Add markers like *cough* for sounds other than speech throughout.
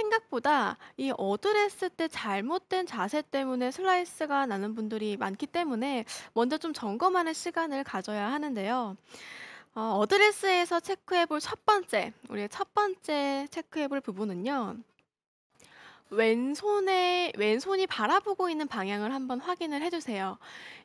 생각보다 이 어드레스 때 잘못된 자세 때문에 슬라이스가 나는 분들이 많기 때문에 먼저 좀 점검하는 시간을 가져야 하는데요. 어, 어드레스에서 체크해 볼 첫 번째, 우리의 첫 번째 체크해 볼 부분은요. 왼손에 왼손이 바라보고 있는 방향을 한번 확인을 해주세요.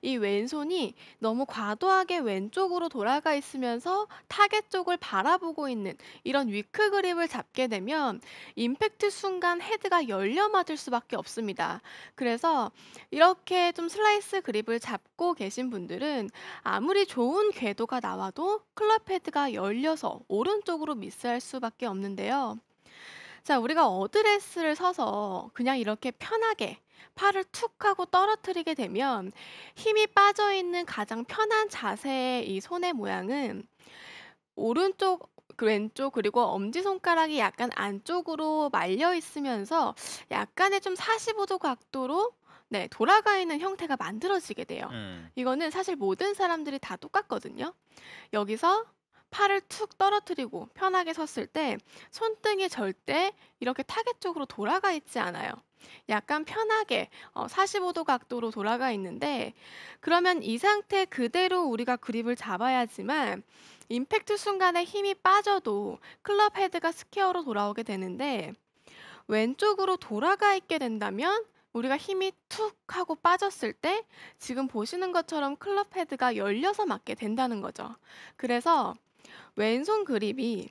이 왼손이 너무 과도하게 왼쪽으로 돌아가 있으면서 타겟 쪽을 바라보고 있는 이런 위크 그립을 잡게 되면 임팩트 순간 헤드가 열려 맞을 수밖에 없습니다. 그래서 이렇게 좀 슬라이스 그립을 잡고 계신 분들은 아무리 좋은 궤도가 나와도 클럽 헤드가 열려서 오른쪽으로 미스할 수밖에 없는데요. 자, 우리가 어드레스를 서서 그냥 이렇게 편하게 팔을 툭 하고 떨어뜨리게 되면 힘이 빠져 있는 가장 편한 자세의 이 손의 모양은 오른쪽 왼쪽 그리고 엄지손가락이 약간 안쪽으로 말려 있으면서 약간의 좀 45도 각도로 네, 돌아가 있는 형태가 만들어지게 돼요. 음. 이거는 사실 모든 사람들이 다 똑같거든요. 여기서 팔을 툭 떨어뜨리고 편하게 섰을 때 손등이 절대 이렇게 타겟 쪽으로 돌아가 있지 않아요. 약간 편하게 45도 어, 각도로 돌아가 있는데 그러면 이 상태 그대로 우리가 그립을 잡아야지만 임팩트 순간에 힘이 빠져도 클럽 헤드가 스퀘어로 돌아오게 되는데 왼쪽으로 돌아가 있게 된다면 우리가 힘이 툭 하고 빠졌을 때 지금 보시는 것처럼 클럽 헤드가 열려서 맞게 된다는 거죠. 그래서 왼손 그립이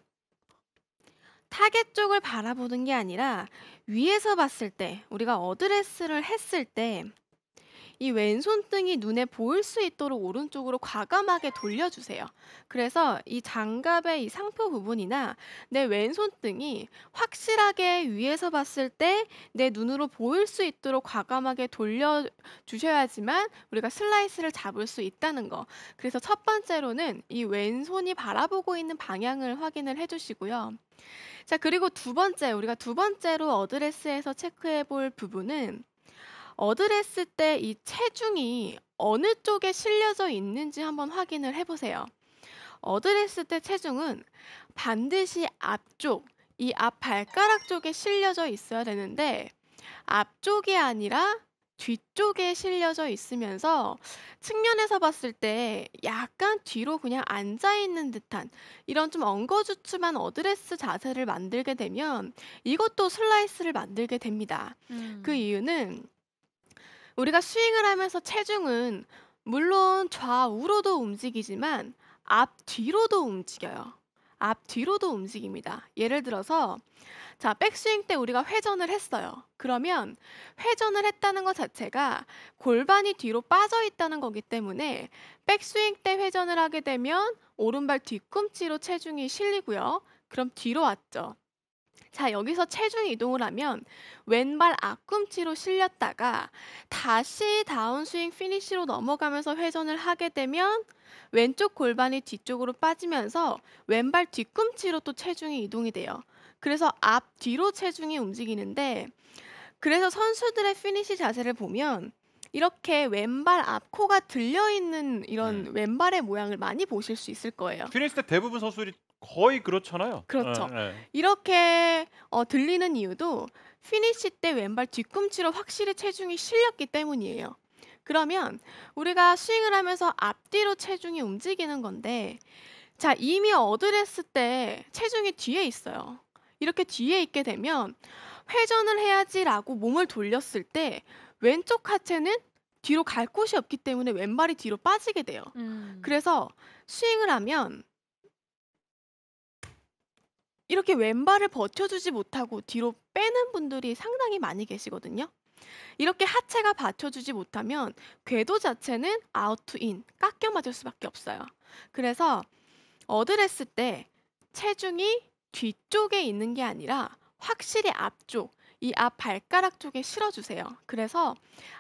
타겟 쪽을 바라보는 게 아니라 위에서 봤을 때 우리가 어드레스를 했을 때이 왼손등이 눈에 보일 수 있도록 오른쪽으로 과감하게 돌려주세요. 그래서 이 장갑의 이 상표 부분이나 내 왼손등이 확실하게 위에서 봤을 때 내 눈으로 보일 수 있도록 과감하게 돌려주셔야지만 우리가 슬라이스를 잡을 수 있다는 거. 그래서 첫 번째로는 이 왼손이 바라보고 있는 방향을 확인을 해주시고요. 자, 그리고 두 번째, 우리가 두 번째로 어드레스에서 체크해 볼 부분은 어드레스 때 이 체중이 어느 쪽에 실려져 있는지 한번 확인을 해보세요. 어드레스 때 체중은 반드시 앞쪽, 이 앞 발가락 쪽에 실려져 있어야 되는데 앞쪽이 아니라 뒤쪽에 실려져 있으면서 측면에서 봤을 때 약간 뒤로 그냥 앉아 있는 듯한 이런 좀 엉거주춤한 어드레스 자세를 만들게 되면 이것도 슬라이스를 만들게 됩니다. 음. 그 이유는 우리가 스윙을 하면서 체중은 물론 좌우로도 움직이지만 앞뒤로도 움직여요. 앞뒤로도 움직입니다. 예를 들어서 자, 백스윙 때 우리가 회전을 했어요. 그러면 회전을 했다는 것 자체가 골반이 뒤로 빠져 있다는 거기 때문에 백스윙 때 회전을 하게 되면 오른발 뒤꿈치로 체중이 실리고요. 그럼 뒤로 왔죠. 자, 여기서 체중 이동을 하면 왼발 앞꿈치로 실렸다가 다시 다운스윙 피니쉬로 넘어가면서 회전을 하게 되면 왼쪽 골반이 뒤쪽으로 빠지면서 왼발 뒤꿈치로 또 체중이 이동이 돼요. 그래서 앞 뒤로 체중이 움직이는데 그래서 선수들의 피니쉬 자세를 보면 이렇게 왼발 앞코가 들려 있는 이런 음. 왼발의 모양을 많이 보실 수 있을 거예요. 피니시 때 대부분 선수들이 거의 그렇잖아요. 그렇죠. 예, 예. 이렇게 어, 들리는 이유도 피니시 때 왼발 뒤꿈치로 확실히 체중이 실렸기 때문이에요. 그러면 우리가 스윙을 하면서 앞뒤로 체중이 움직이는 건데 자 이미 어드레스 때 체중이 뒤에 있어요. 이렇게 뒤에 있게 되면 회전을 해야지라고 몸을 돌렸을 때 왼쪽 하체는 뒤로 갈 곳이 없기 때문에 왼발이 뒤로 빠지게 돼요. 음. 그래서 스윙을 하면 이렇게 왼발을 버텨주지 못하고 뒤로 빼는 분들이 상당히 많이 계시거든요. 이렇게 하체가 받쳐주지 못하면 궤도 자체는 아웃 투 인, 깎여 맞을 수밖에 없어요. 그래서 어드레스 때 체중이 뒤쪽에 있는 게 아니라 확실히 앞쪽, 이 앞 발가락 쪽에 실어주세요. 그래서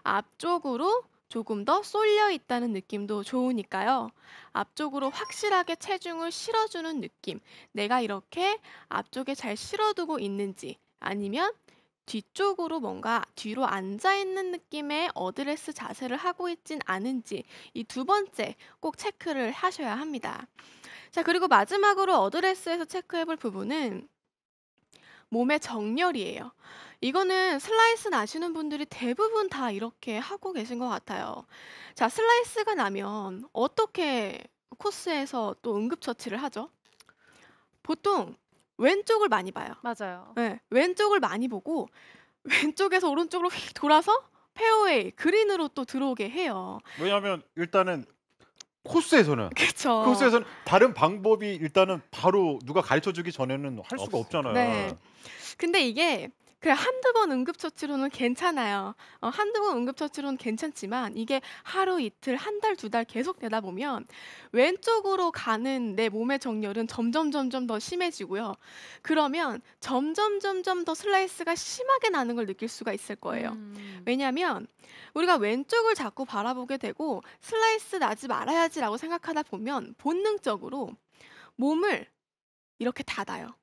앞쪽으로 조금 더 쏠려 있다는 느낌도 좋으니까요. 앞쪽으로 확실하게 체중을 실어주는 느낌. 내가 이렇게 앞쪽에 잘 실어두고 있는지 아니면 뒤쪽으로 뭔가 뒤로 앉아있는 느낌의 어드레스 자세를 하고 있진 않은지 이 두 번째 꼭 체크를 하셔야 합니다. 자, 그리고 마지막으로 어드레스에서 체크해 볼 부분은 몸의 정렬이에요. 이거는 슬라이스 나시는 분들이 대부분 다 이렇게 하고 계신 것 같아요. 자, 슬라이스가 나면 어떻게 코스에서 또 응급처치를 하죠? 보통 왼쪽을 많이 봐요. 맞아요. 네, 왼쪽을 많이 보고 *laughs* 왼쪽에서 오른쪽으로 휙 돌아서 페어웨이 그린으로 또 들어오게 해요. 왜냐하면 일단은 코스에서는 *laughs* 그쵸. 코스에서는 다른 방법이 일단은 바로 누가 가르쳐 주기 전에는 할 수가 없, 잖아요 네. 근데 이게 그래 한두 번 응급처치로는 괜찮아요. 어, 한두 번 응급처치로는 괜찮지만 이게 하루 이틀 한 달 두 달 계속 되다 보면 왼쪽으로 가는 내 몸의 정렬은 점점 점점 더 심해지고요. 그러면 점점 점점 더 슬라이스가 심하게 나는 걸 느낄 수가 있을 거예요. 음. 왜냐하면 우리가 왼쪽을 자꾸 바라보게 되고 슬라이스 나지 말아야지라고 생각하다 보면 본능적으로 몸을 이렇게 닫아요.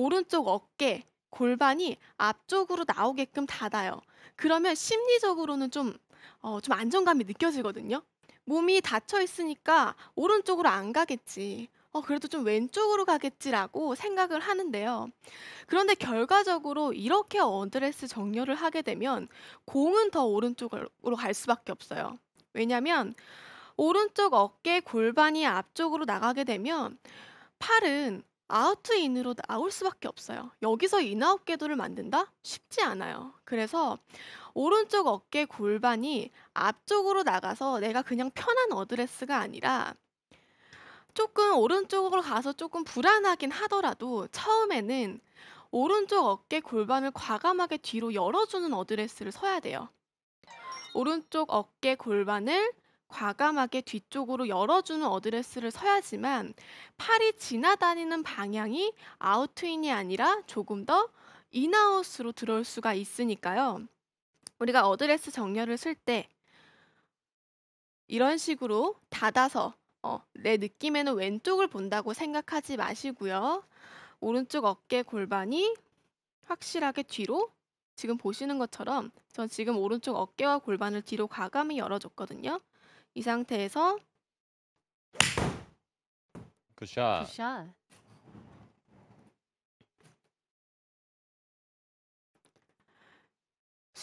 오른쪽 어깨, 골반이 앞쪽으로 나오게끔 닫아요. 그러면 심리적으로는 좀, 어, 좀 안정감이 느껴지거든요. 몸이 닫혀 있으니까 오른쪽으로 안 가겠지. 어, 그래도 좀 왼쪽으로 가겠지라고 생각을 하는데요. 그런데 결과적으로 이렇게 어드레스 정렬을 하게 되면 공은 더 오른쪽으로 갈 수밖에 없어요. 왜냐면 오른쪽 어깨 골반이 앞쪽으로 나가게 되면 팔은 아웃인으로 나올 수밖에 없어요. 여기서 인아웃 궤도를 만든다? 쉽지 않아요. 그래서 오른쪽 어깨 골반이 앞쪽으로 나가서 내가 그냥 편한 어드레스가 아니라 조금 오른쪽으로 가서 조금 불안하긴 하더라도 처음에는 오른쪽 어깨 골반을 과감하게 뒤로 열어주는 어드레스를 서야 돼요. 오른쪽 어깨 골반을 과감하게 뒤쪽으로 열어주는 어드레스를 서야지만 팔이 지나다니는 방향이 아웃트인이 아니라 조금 더 인아웃으로 들어올 수가 있으니까요. 우리가 어드레스 정렬을 쓸 때 이런 식으로 닫아서 어, 내 느낌에는 왼쪽을 본다고 생각하지 마시고요. 오른쪽 어깨 골반이 확실하게 뒤로 지금 보시는 것처럼 전 지금 오른쪽 어깨와 골반을 뒤로 과감히 열어줬거든요. 이 상태에서 굿샷. 굿샷.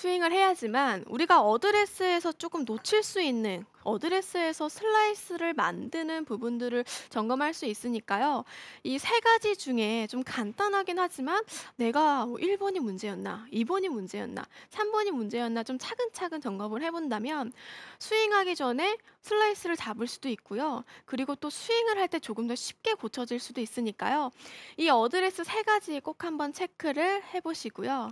스윙을 해야지만 우리가 어드레스에서 조금 놓칠 수 있는 어드레스에서 슬라이스를 만드는 부분들을 점검할 수 있으니까요. 이 세 가지 중에 좀 간단하긴 하지만 내가 1번이 뭐 문제였나, 2번이 문제였나, 3번이 문제였나 좀 차근차근 점검을 해본다면 스윙하기 전에 슬라이스를 잡을 수도 있고요. 그리고 또 스윙을 할 때 조금 더 쉽게 고쳐질 수도 있으니까요. 이 어드레스 세 가지 꼭 한번 체크를 해보시고요.